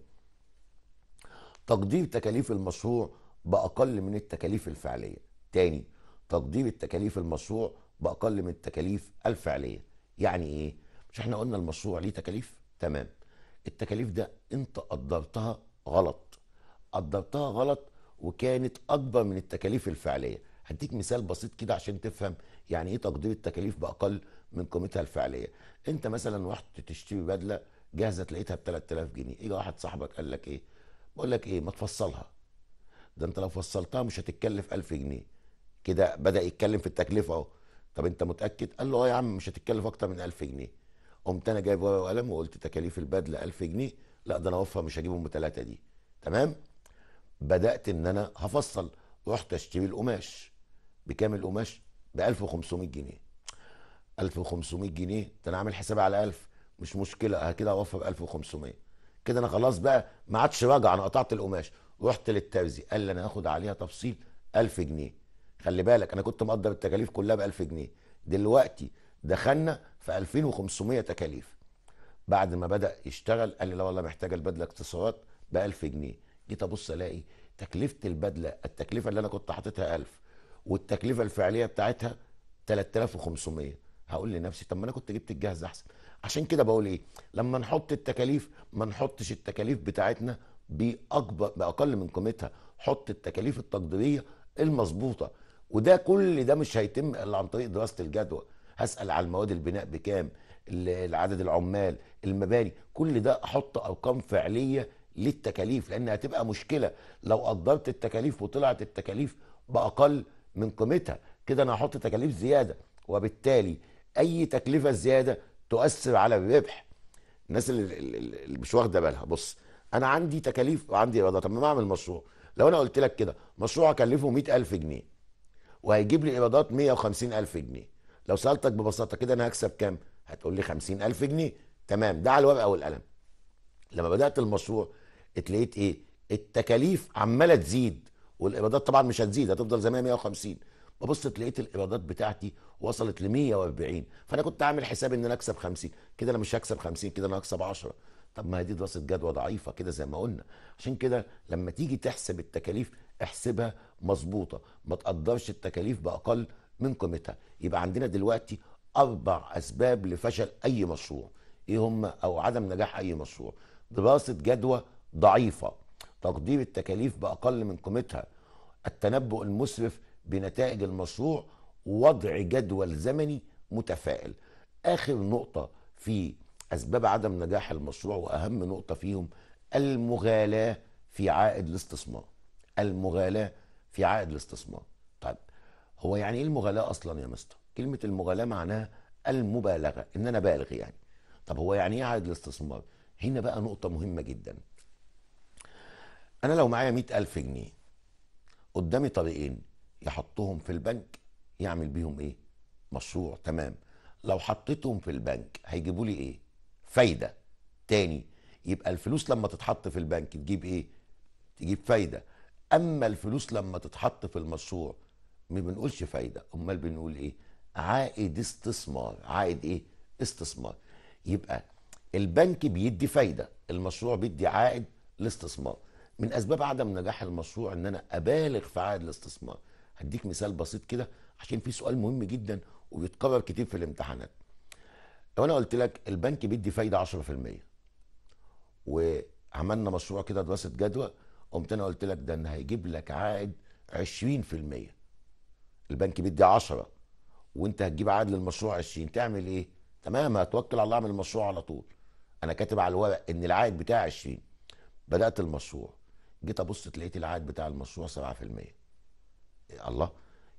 تقدير تكاليف المشروع باقل من التكاليف الفعليه تاني تقدير التكاليف المشروع باقل من التكاليف الفعليه يعني ايه مش احنا قلنا المشروع ليه تكاليف تمام التكاليف ده انت قدرتها غلط قدرتها غلط وكانت اكبر من التكاليف الفعليه هديك مثال بسيط كده عشان تفهم يعني ايه تقدير التكاليف باقل من قيمتها الفعليه انت مثلا رحت تشتري بدله جاهزه لقيتها ب 3000 جنيه اجى واحد صاحبك قال لك ايه بقول لك ايه ما تفصلها ده انت لو فصلتها مش هتتكلف 1000 جنيه كده بدا يتكلم في التكلفه اهو طب انت متاكد قال له اه يا عم مش هتتكلف اكتر من 1000 جنيه قمت انا جايب ورقه وقلم وقلت تكاليف البدله 1000 جنيه لا ده انا اوفر مش هجيبهم بثلاثه دي تمام بدات ان انا هفصل رحت اشتري القماش بكام القماش ب 1500 جنيه 1500 جنيه ده انا عامل حسابي على 1000 مش مشكله كده اوفى ب 1500 كده انا خلاص بقى ما عادش راجع انا قطعت القماش رحت للترزي قال لي انا هاخد عليها تفصيل 1000 جنيه خلي بالك انا كنت مقدر التكاليف كلها ب 1000 جنيه دلوقتي دخلنا في 2500 تكاليف بعد ما بدا يشتغل قال لي لا والله محتاجه البدله اكسسوارات ب 1000 جنيه جيت ابص الاقي تكلفه البدله التكلفه اللي انا كنت حاططها 1000 والتكلفه الفعليه بتاعتها 3500 هقول لنفسي طب ما انا كنت جبت الجهاز احسن عشان كده بقول ايه لما نحط التكاليف ما نحطش التكاليف بتاعتنا باكبر باقل من قيمتها حط التكاليف التقديريه المظبوطه وده كل ده مش هيتم الا عن طريق دراسه الجدوى هسال على المواد البناء بكام عدد العمال المباني كل ده احط ارقام فعليه للتكاليف لان هتبقى مشكله لو قدرت التكاليف وطلعت التكاليف باقل من قيمتها كده انا هحط تكاليف زياده وبالتالي اي تكلفه زياده تؤثر على الربح الناس اللي, اللي مش واخده بالها بص انا عندي تكاليف وعندي ايرادات طب ما اعمل مشروع لو انا قلت لك كده مشروع اكلفه 100000 جنيه وهيجيب لي ايرادات 150000 جنيه لو سالتك ببساطه كده انا هكسب كام هتقول لي 50000 جنيه تمام ده على الورقه والقلم لما بدات المشروع اتلقيت ايه التكاليف عماله تزيد والايرادات طبعا مش هتزيد هتفضل زي ما هي 150 ببصت لقيت الايرادات بتاعتي وصلت ل 140 فانا كنت عامل حساب ان انا اكسب 50 كده انا مش هكسب 50 كده انا هكسب 10 طب ما هي دي دراسه جدوى ضعيفه كده زي ما قلنا عشان كده لما تيجي تحسب التكاليف احسبها مظبوطه ما تقدرش التكاليف باقل من قيمتها يبقى عندنا دلوقتي اربع اسباب لفشل اي مشروع ايه هم او عدم نجاح اي مشروع دراسه جدوى ضعيفه تقدير التكاليف باقل من قيمتها التنبؤ المسرف بنتائج المشروع وضع جدول زمني متفائل اخر نقطه في اسباب عدم نجاح المشروع واهم نقطه فيهم المغالاه في عائد الاستثمار المغالاه في عائد الاستثمار طيب هو يعني ايه المغالاه اصلا يا مستر كلمه المغالاه معناها المبالغه ان انا بالغ يعني طب هو يعني ايه عائد الاستثمار هنا بقى نقطه مهمه جدا انا لو معايا مئة الف جنيه قدامي طريقين يحطهم في البنك يعمل بيهم ايه مشروع تمام لو حطيتهم في البنك هيجيبوا لي ايه فايده تاني يبقى الفلوس لما تتحط في البنك تجيب ايه تجيب فايده اما الفلوس لما تتحط في المشروع ما بنقولش فايده امال بنقول ايه عائد استثمار عائد ايه استثمار يبقى البنك بيدي فايده المشروع بيدي عائد الاستثمار من اسباب عدم نجاح المشروع ان انا ابالغ في عائد الاستثمار هديك مثال بسيط كده عشان في سؤال مهم جدا وبيتكرر كتير في الامتحانات لو انا قلت لك البنك بيدي فايده 10% وعملنا مشروع كده دراسه جدوى قمت انا قلت لك ده انا هيجيب لك عائد 20% البنك بيدي 10 وانت هتجيب عائد للمشروع 20 تعمل ايه تمام هتوكل على الله اعمل المشروع على طول انا كاتب على الورق ان العائد بتاعي 20 بدات المشروع جيت ابص لقيت العائد بتاع المشروع 7% الله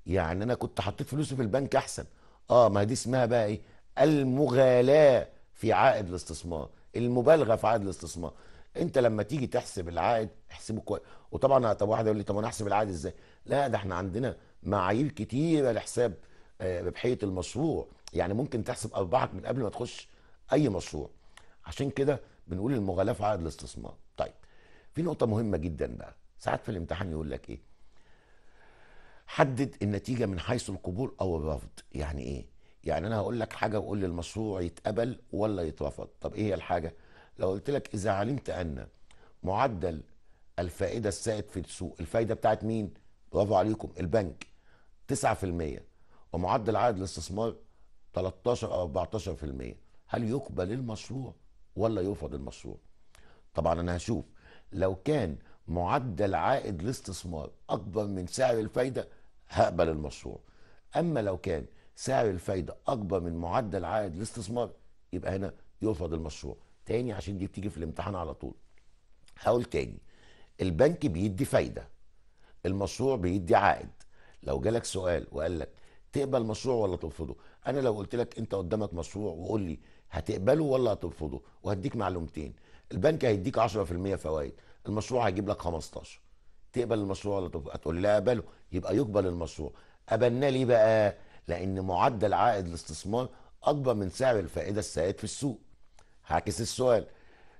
يعني انا كنت حطيت فلوسي في البنك احسن اه ما دي اسمها بقى ايه المغالاه في عائد الاستثمار المبالغه في عائد الاستثمار انت لما تيجي تحسب العائد احسبه كويس وطبعا طب واحد يقول لي طب انا احسب العائد ازاي لا ده احنا عندنا معايير كتيره لحساب ربحيه آه، المشروع يعني ممكن تحسب ارباحك من قبل ما تخش اي مشروع عشان كده بنقول المغالاه في عائد الاستثمار طيب في نقطه مهمه جدا بقى ساعات في الامتحان يقول لك ايه حدد النتيجه من حيث القبول او الرفض يعني ايه يعني انا هقول لك حاجه واقول للمشروع يتقبل ولا يترفض طب ايه هي الحاجه لو قلت لك اذا علمت ان معدل الفائده السائد في السوق الفائده بتاعت مين برافو عليكم البنك 9% ومعدل عائد الاستثمار 13 او 14% هل يقبل المشروع ولا يرفض المشروع طبعا انا هشوف لو كان معدل عائد الاستثمار اكبر من سعر الفايده هقبل المشروع اما لو كان سعر الفايده اكبر من معدل عائد الاستثمار يبقى هنا يرفض المشروع تاني عشان دي بتيجي في الامتحان على طول هقول تاني البنك بيدي فايده المشروع بيدي عائد لو جالك سؤال وقال لك تقبل مشروع ولا ترفضه انا لو قلت لك انت قدامك مشروع وقول لي هتقبله ولا هترفضه وهديك معلومتين البنك هيديك 10% فوائد المشروع هيجيب لك 15 تقبل المشروع ولا تقبل هتقول لا اقبله يبقى يقبل المشروع قبلناه ليه بقى لان معدل عائد الاستثمار اكبر من سعر الفائده السائد في السوق هعكس السؤال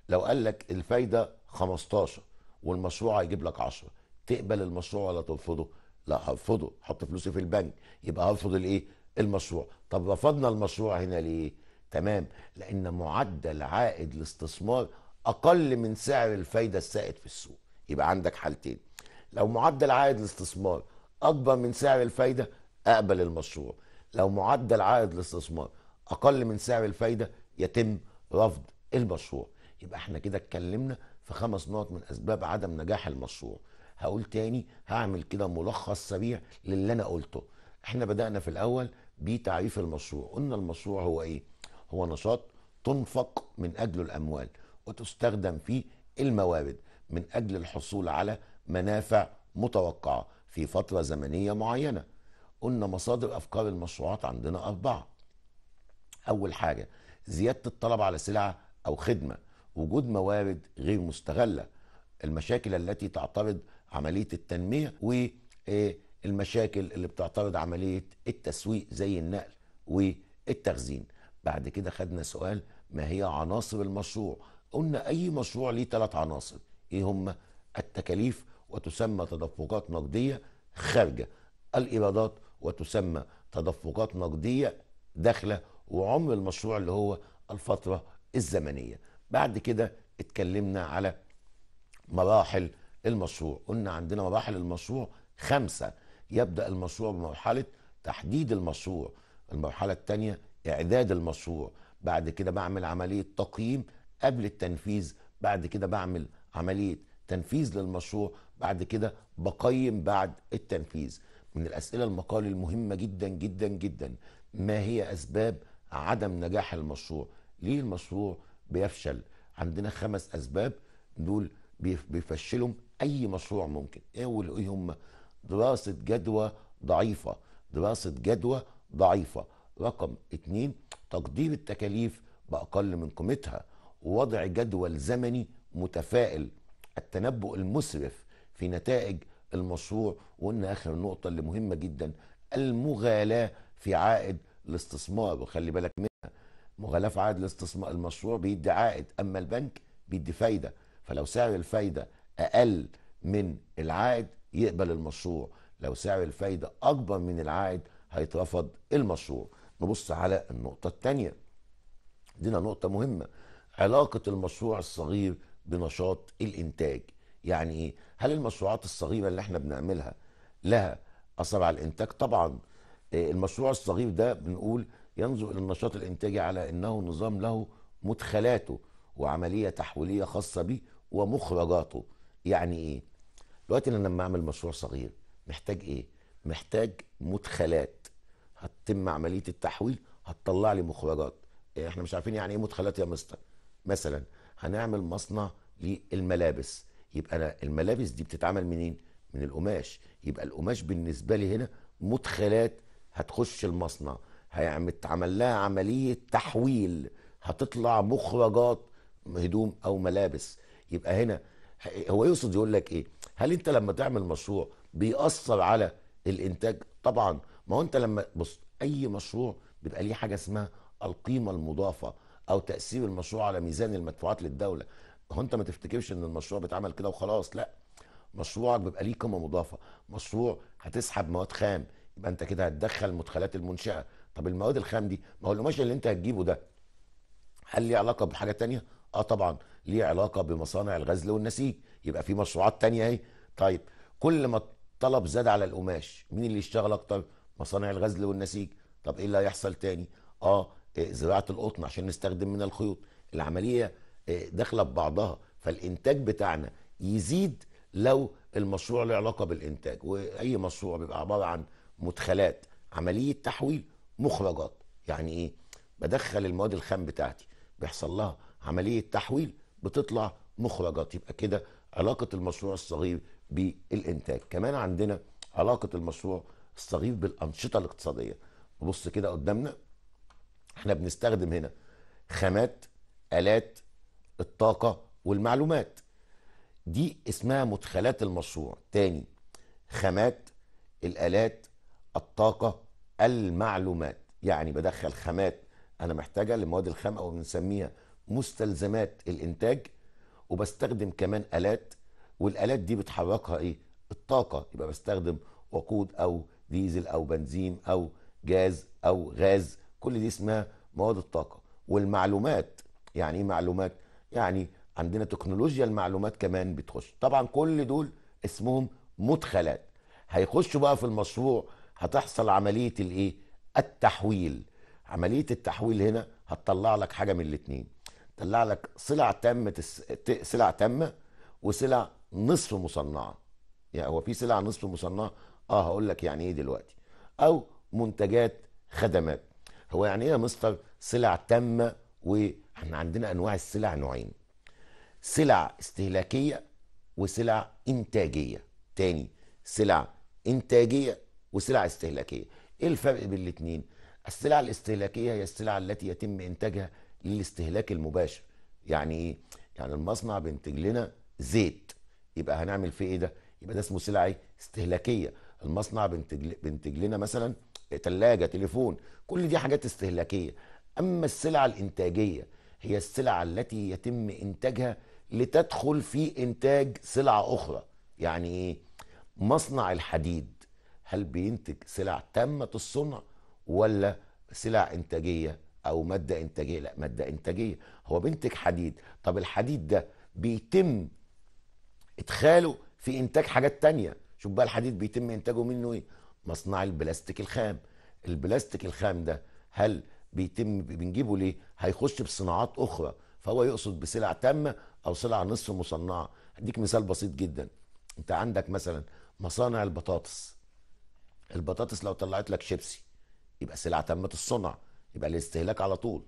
لو قال لك الفايده 15 والمشروع هيجيب لك 10 تقبل المشروع ولا ترفضه لا هرفضه حط فلوسي في البنك يبقى هرفض الايه المشروع طب رفضنا المشروع هنا ليه تمام لان معدل عائد الاستثمار اقل من سعر الفايده السائد في السوق يبقى عندك حالتين لو معدل عائد الاستثمار اكبر من سعر الفايده اقبل المشروع لو معدل عائد الاستثمار اقل من سعر الفايده يتم رفض المشروع يبقى احنا كده اتكلمنا في خمس نقط من اسباب عدم نجاح المشروع هقول تاني هعمل كده ملخص سريع للي انا قلته احنا بدأنا في الاول بتعريف المشروع قلنا المشروع هو ايه هو نشاط تنفق من اجله الاموال وتستخدم في الموارد من أجل الحصول على منافع متوقعة في فترة زمنية معينة قلنا مصادر أفكار المشروعات عندنا أربعة أول حاجة زيادة الطلب على سلعة أو خدمة وجود موارد غير مستغلة المشاكل التي تعترض عملية التنمية والمشاكل آه، اللي بتعترض عملية التسويق زي النقل والتخزين بعد كده خدنا سؤال ما هي عناصر المشروع قلنا اي مشروع ليه ثلاث عناصر ايه هم التكاليف وتسمى تدفقات نقديه خارجه الايرادات وتسمى تدفقات نقديه داخله وعمر المشروع اللي هو الفتره الزمنيه بعد كده اتكلمنا على مراحل المشروع قلنا عندنا مراحل المشروع خمسة يبدأ المشروع بمرحلة تحديد المشروع المرحلة الثانية إعداد المشروع بعد كده بعمل عملية تقييم قبل التنفيذ بعد كده بعمل عمليه تنفيذ للمشروع بعد كده بقيم بعد التنفيذ من الاسئله المقال المهمه جدا جدا جدا ما هي اسباب عدم نجاح المشروع ليه المشروع بيفشل عندنا خمس اسباب دول بيفشلهم اي مشروع ممكن إيه اول ايه هم دراسه جدوى ضعيفه دراسه جدوى ضعيفه رقم اتنين تقدير التكاليف باقل من قيمتها ووضع جدول زمني متفائل التنبؤ المسرف في نتائج المشروع وقلنا اخر النقطه اللي مهمه جدا المغالاه في عائد الاستثمار وخلي بالك منها مغالاه في عائد الاستثمار المشروع بيدي عائد اما البنك بيدي فايده فلو سعر الفايده اقل من العائد يقبل المشروع لو سعر الفايده اكبر من العائد هيترفض المشروع نبص على النقطه الثانيه دينا نقطه مهمه علاقه المشروع الصغير بنشاط الانتاج يعني ايه هل المشروعات الصغيره اللي احنا بنعملها لها اثر على الانتاج طبعا آه، المشروع الصغير ده بنقول ينظر الى النشاط الانتاجي على انه نظام له مدخلاته وعمليه تحويليه خاصه به ومخرجاته يعني ايه دلوقتي انا لما اعمل مشروع صغير محتاج ايه محتاج مدخلات هتتم عمليه التحويل هتطلع لي مخرجات إيه، احنا مش عارفين يعني ايه مدخلات يا مستر مثلا هنعمل مصنع للملابس يبقى انا الملابس دي بتتعمل منين من القماش يبقى القماش بالنسبه لي هنا مدخلات هتخش المصنع هيتعمل لها عمليه تحويل هتطلع مخرجات هدوم او ملابس يبقى هنا هو يقصد يقول لك ايه هل انت لما تعمل مشروع بيأثر على الانتاج طبعا ما هو انت لما بص اي مشروع بيبقى ليه حاجه اسمها القيمه المضافه او تاثير المشروع على ميزان المدفوعات للدوله هو انت ما تفتكرش ان المشروع بيتعمل كده وخلاص لا مشروعك بيبقى ليه قيمه مضافه مشروع هتسحب مواد خام يبقى انت كده هتدخل مدخلات المنشاه طب المواد الخام دي ما هو القماش اللي انت هتجيبه ده هل ليه علاقه بحاجه تانية اه طبعا ليه علاقه بمصانع الغزل والنسيج يبقى في مشروعات تانية اهي طيب كل ما الطلب زاد على القماش مين اللي يشتغل اكتر مصانع الغزل والنسيج طب ايه اللي هيحصل تاني اه إيه، زراعه القطن عشان نستخدم من الخيوط العمليه إيه، داخله ببعضها فالانتاج بتاعنا يزيد لو المشروع له علاقه بالانتاج واي مشروع بيبقى عباره عن مدخلات عمليه تحويل مخرجات يعني ايه بدخل المواد الخام بتاعتي بيحصل لها عمليه تحويل بتطلع مخرجات يبقى كده علاقه المشروع الصغير بالانتاج كمان عندنا علاقه المشروع الصغير بالانشطه الاقتصاديه بص كده قدامنا احنا بنستخدم هنا خامات الات الطاقه والمعلومات دي اسمها مدخلات المشروع تاني خامات الالات الطاقه المعلومات يعني بدخل خامات انا محتاجها لمواد الخام او بنسميها مستلزمات الانتاج وبستخدم كمان الات والالات دي بتحركها ايه الطاقه يبقى بستخدم وقود او ديزل او بنزين او جاز او غاز كل دي اسمها مواد الطاقه والمعلومات يعني ايه معلومات يعني عندنا تكنولوجيا المعلومات كمان بتخش طبعا كل دول اسمهم مدخلات هيخشوا بقى في المشروع هتحصل عمليه الايه التحويل عمليه التحويل هنا هتطلع لك حاجه من الاثنين تطلع لك سلع تامه سلع تامه وسلع نصف مصنعه يعني هو في سلع نصف مصنعه اه هقول لك يعني ايه دلوقتي او منتجات خدمات هو يعني ايه يا مستر سلع تامه واحنا عندنا انواع السلع نوعين سلع استهلاكيه وسلع انتاجيه تاني سلع انتاجيه وسلع استهلاكيه ايه الفرق بين الاثنين السلع الاستهلاكيه هي السلع التي يتم انتاجها للاستهلاك المباشر يعني ايه يعني المصنع بينتج لنا زيت يبقى هنعمل فيه ايه ده يبقى ده اسمه سلع ايه استهلاكيه المصنع بينتج بينتج لنا مثلا ثلاجه تليفون كل دي حاجات استهلاكيه اما السلع الانتاجيه هي السلع التي يتم انتاجها لتدخل في انتاج سلع اخرى يعني ايه مصنع الحديد هل بينتج سلع تامه الصنع ولا سلع انتاجيه او ماده انتاجيه لا ماده انتاجيه هو بينتج حديد طب الحديد ده بيتم ادخاله في انتاج حاجات تانية شوف بقى الحديد بيتم انتاجه منه ايه مصنع البلاستيك الخام البلاستيك الخام ده هل بيتم بنجيبه ليه هيخش بصناعات اخرى فهو يقصد بسلع تامه او سلع نصف مصنعه هديك مثال بسيط جدا انت عندك مثلا مصانع البطاطس البطاطس لو طلعت لك شيبسي يبقى سلعه تامه الصنع يبقى الاستهلاك على طول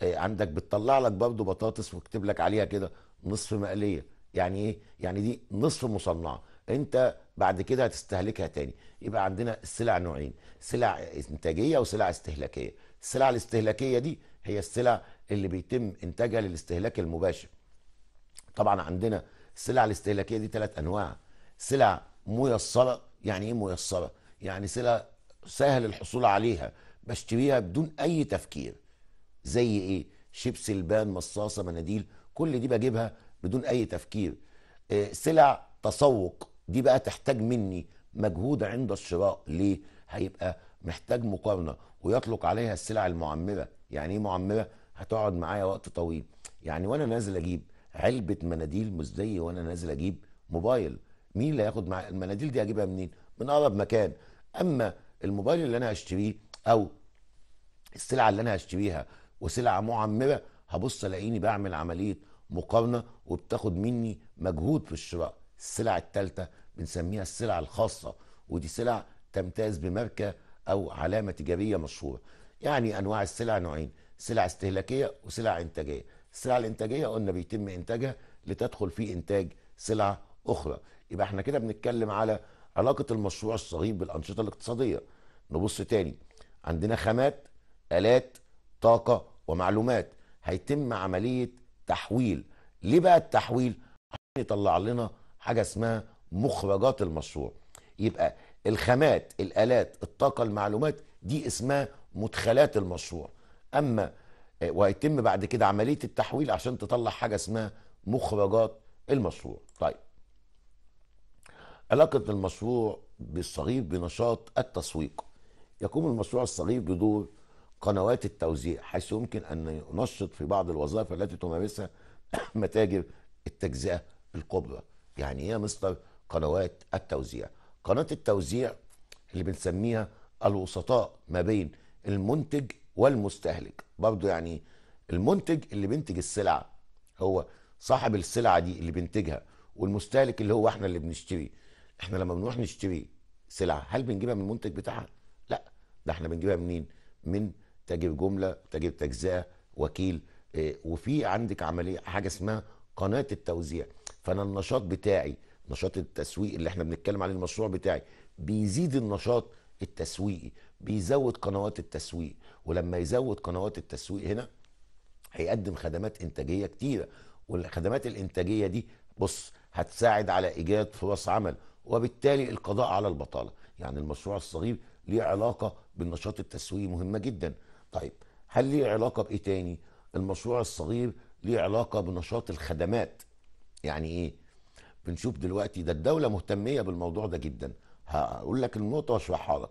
آه، عندك بتطلع لك برضه بطاطس وكتب لك عليها كده نصف مقليه يعني ايه يعني دي نصف مصنعه انت بعد كده هتستهلكها تاني يبقى عندنا السلع نوعين سلع انتاجيه وسلع استهلاكيه السلع الاستهلاكيه دي هي السلع اللي بيتم انتاجها للاستهلاك المباشر طبعا عندنا السلع الاستهلاكيه دي ثلاث انواع سلع ميسره يعني ايه ميسره يعني سلع سهل الحصول عليها بشتريها بدون اي تفكير زي ايه شيبس البان مصاصه مناديل كل دي بجيبها بدون اي تفكير آه، سلع تسوق دي بقى تحتاج مني مجهود عند الشراء ليه هيبقى محتاج مقارنه ويطلق عليها السلع المعمره يعني ايه معمره هتقعد معايا وقت طويل يعني وانا نازل اجيب علبه مناديل مش زي وانا نازل اجيب موبايل مين اللي هياخد معايا المناديل دي اجيبها منين من اقرب مكان اما الموبايل اللي انا هشتريه او السلعه اللي انا هشتريها وسلعه معمره هبص الاقيني بعمل عمليه مقارنه وبتاخد مني مجهود في الشراء السلع الثالثه بنسميها السلع الخاصه ودي سلع تمتاز بماركه او علامه تجاريه مشهوره يعني انواع السلع نوعين سلع استهلاكيه وسلع انتاجيه السلع الانتاجيه قلنا بيتم انتاجها لتدخل في انتاج سلع اخرى يبقى احنا كده بنتكلم على علاقه المشروع الصغير بالانشطه الاقتصاديه نبص تاني عندنا خامات الات طاقه ومعلومات هيتم عمليه تحويل ليه بقى التحويل عشان يطلع لنا حاجه اسمها مخرجات المشروع يبقى الخامات الالات الطاقه المعلومات دي اسمها مدخلات المشروع اما آه، وهيتم بعد كده عمليه التحويل عشان تطلع حاجه اسمها مخرجات المشروع طيب علاقه المشروع بالصغير بنشاط التسويق يقوم المشروع الصغير بدور قنوات التوزيع حيث يمكن ان ينشط في بعض الوظائف التي تمارسها <coughs> متاجر التجزئه الكبرى يعني ايه يا مستر قنوات التوزيع قناة التوزيع اللي بنسميها الوسطاء ما بين المنتج والمستهلك برضو يعني المنتج اللي بينتج السلعة هو صاحب السلعة دي اللي بينتجها والمستهلك اللي هو احنا اللي بنشتري احنا لما بنروح نشتري سلعة هل بنجيبها من المنتج بتاعها؟ لا ده احنا بنجيبها منين؟ من تاجر جملة تاجر تجزئة وكيل آه، وفي عندك عملية حاجة اسمها قناة التوزيع فانا النشاط بتاعي نشاط التسويق اللي احنا بنتكلم عليه المشروع بتاعي بيزيد النشاط التسويقي بيزود قنوات التسويق ولما يزود قنوات التسويق هنا هيقدم خدمات انتاجيه كتيره والخدمات الانتاجيه دي بص هتساعد على ايجاد فرص عمل وبالتالي القضاء على البطاله يعني المشروع الصغير ليه علاقه بالنشاط التسويقي مهمه جدا طيب هل ليه علاقه بايه تاني المشروع الصغير ليه علاقه بنشاط الخدمات يعني ايه بنشوف دلوقتي ده الدوله مهتميه بالموضوع ده جدا هقول لك النقطه واشرحها لك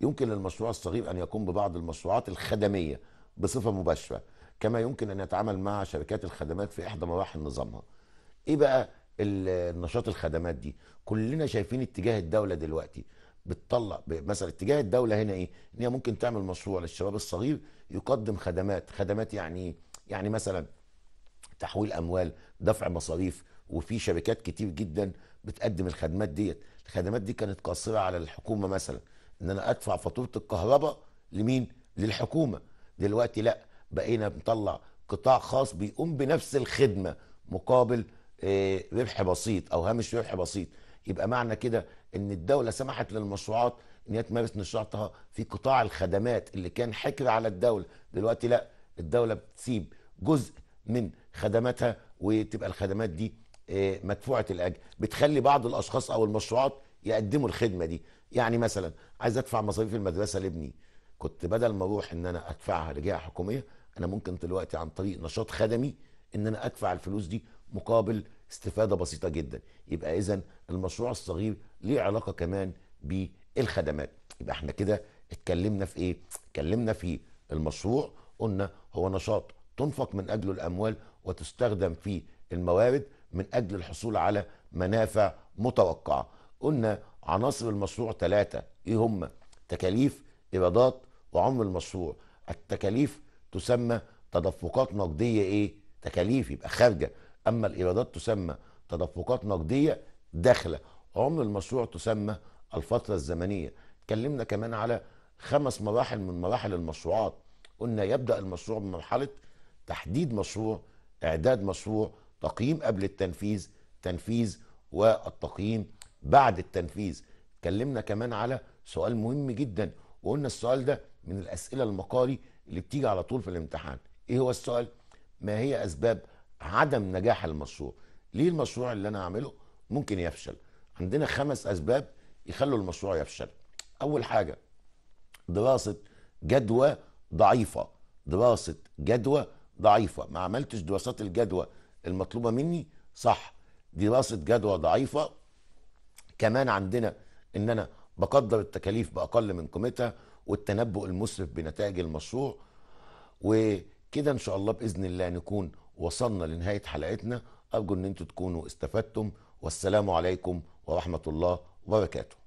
يمكن للمشروع الصغير ان يقوم ببعض المشروعات الخدميه بصفه مباشره كما يمكن ان يتعامل مع شركات الخدمات في احدى مراحل نظامها ايه بقى النشاط الخدمات دي كلنا شايفين اتجاه الدوله دلوقتي بتطلع مثلا اتجاه الدوله هنا ايه ان هي ممكن تعمل مشروع للشباب الصغير يقدم خدمات خدمات يعني ايه يعني مثلا تحويل اموال دفع مصاريف وفي شركات كتير جدا بتقدم الخدمات ديت الخدمات دي كانت قاصره على الحكومه مثلا ان انا ادفع فاتوره الكهرباء لمين للحكومه دلوقتي لا بقينا بنطلع قطاع خاص بيقوم بنفس الخدمه مقابل آه، ربح بسيط او هامش ربح بسيط يبقى معنى كده ان الدوله سمحت للمشروعات ان هي تمارس نشاطها في قطاع الخدمات اللي كان حكر على الدوله دلوقتي لا الدوله بتسيب جزء من خدماتها وتبقى الخدمات دي آه، مدفوعه الاجر بتخلي بعض الاشخاص او المشروعات يقدموا الخدمه دي يعني مثلا عايز ادفع مصاريف المدرسه لابني كنت بدل ما اروح ان انا ادفعها لجهه حكوميه انا ممكن دلوقتي عن طريق نشاط خدمي ان انا ادفع الفلوس دي مقابل استفاده بسيطه جدا يبقى اذا المشروع الصغير ليه علاقه كمان بالخدمات يبقى احنا كده اتكلمنا في ايه اتكلمنا في المشروع قلنا هو نشاط تنفق من أجله الأموال وتستخدم في الموارد من أجل الحصول على منافع متوقعة قلنا عناصر المشروع ثلاثة إيه هم تكاليف إيرادات وعمر المشروع التكاليف تسمى تدفقات نقدية إيه تكاليف يبقى خارجة أما الإيرادات تسمى تدفقات نقدية داخلة عمر المشروع تسمى الفترة الزمنية اتكلمنا كمان على خمس مراحل من مراحل المشروعات قلنا يبدأ المشروع بمرحلة تحديد مشروع اعداد مشروع تقييم قبل التنفيذ تنفيذ والتقييم بعد التنفيذ اتكلمنا كمان على سؤال مهم جدا وقلنا السؤال ده من الاسئله المقالي اللي بتيجي على طول في الامتحان ايه هو السؤال ما هي اسباب عدم نجاح المشروع ليه المشروع اللي انا اعمله ممكن يفشل عندنا خمس اسباب يخلوا المشروع يفشل اول حاجه دراسه جدوى ضعيفه دراسه جدوى ضعيفه ما عملتش دراسات الجدوى المطلوبه مني صح دراسه جدوى ضعيفه كمان عندنا ان انا بقدر التكاليف باقل من قيمتها والتنبؤ المسرف بنتائج المشروع وكده ان شاء الله باذن الله نكون وصلنا لنهايه حلقتنا ارجو ان انتم تكونوا استفدتم والسلام عليكم ورحمه الله وبركاته